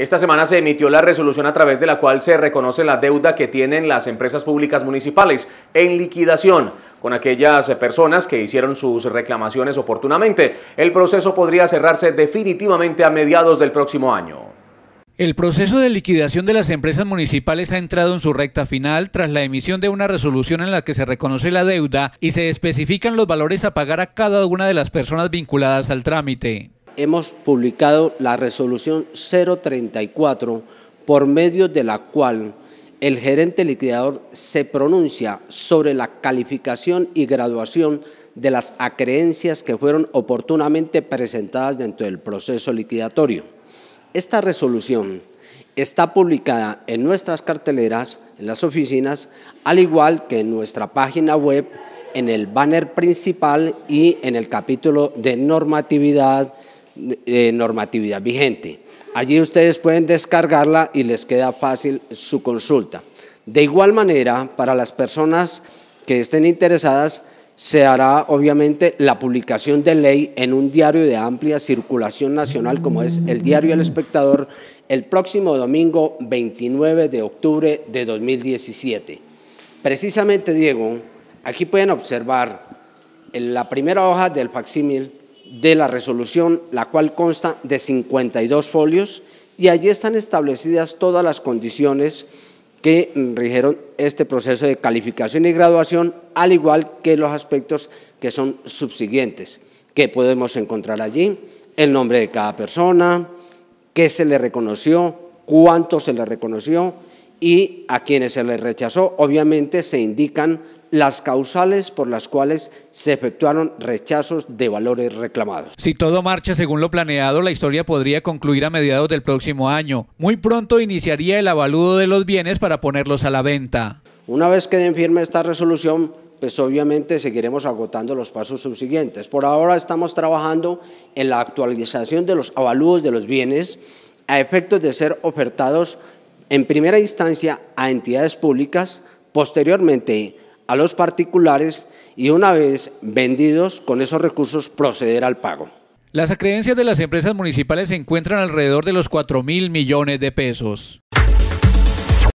Esta semana se emitió la resolución a través de la cual se reconoce la deuda que tienen las empresas públicas municipales en liquidación con aquellas personas que hicieron sus reclamaciones oportunamente. El proceso podría cerrarse definitivamente a mediados del próximo año. El proceso de liquidación de las empresas municipales ha entrado en su recta final tras la emisión de una resolución en la que se reconoce la deuda y se especifican los valores a pagar a cada una de las personas vinculadas al trámite hemos publicado la resolución 034 por medio de la cual el gerente liquidador se pronuncia sobre la calificación y graduación de las acreencias que fueron oportunamente presentadas dentro del proceso liquidatorio. Esta resolución está publicada en nuestras carteleras, en las oficinas, al igual que en nuestra página web, en el banner principal y en el capítulo de normatividad eh, normatividad vigente. Allí ustedes pueden descargarla y les queda fácil su consulta. De igual manera, para las personas que estén interesadas, se hará obviamente la publicación de ley en un diario de amplia circulación nacional como es el diario El Espectador el próximo domingo 29 de octubre de 2017. Precisamente, Diego, aquí pueden observar en la primera hoja del facsímil de la resolución, la cual consta de 52 folios y allí están establecidas todas las condiciones que rigieron este proceso de calificación y graduación, al igual que los aspectos que son subsiguientes, que podemos encontrar allí, el nombre de cada persona, qué se le reconoció, cuánto se le reconoció y a quienes se le rechazó. Obviamente se indican las causales por las cuales se efectuaron rechazos de valores reclamados. Si todo marcha según lo planeado, la historia podría concluir a mediados del próximo año. Muy pronto iniciaría el avaludo de los bienes para ponerlos a la venta. Una vez que den firme esta resolución, pues obviamente seguiremos agotando los pasos subsiguientes. Por ahora estamos trabajando en la actualización de los avalúos de los bienes a efectos de ser ofertados en primera instancia a entidades públicas, posteriormente a los particulares y una vez vendidos con esos recursos proceder al pago. Las acreencias de las empresas municipales se encuentran alrededor de los 4 mil millones de pesos.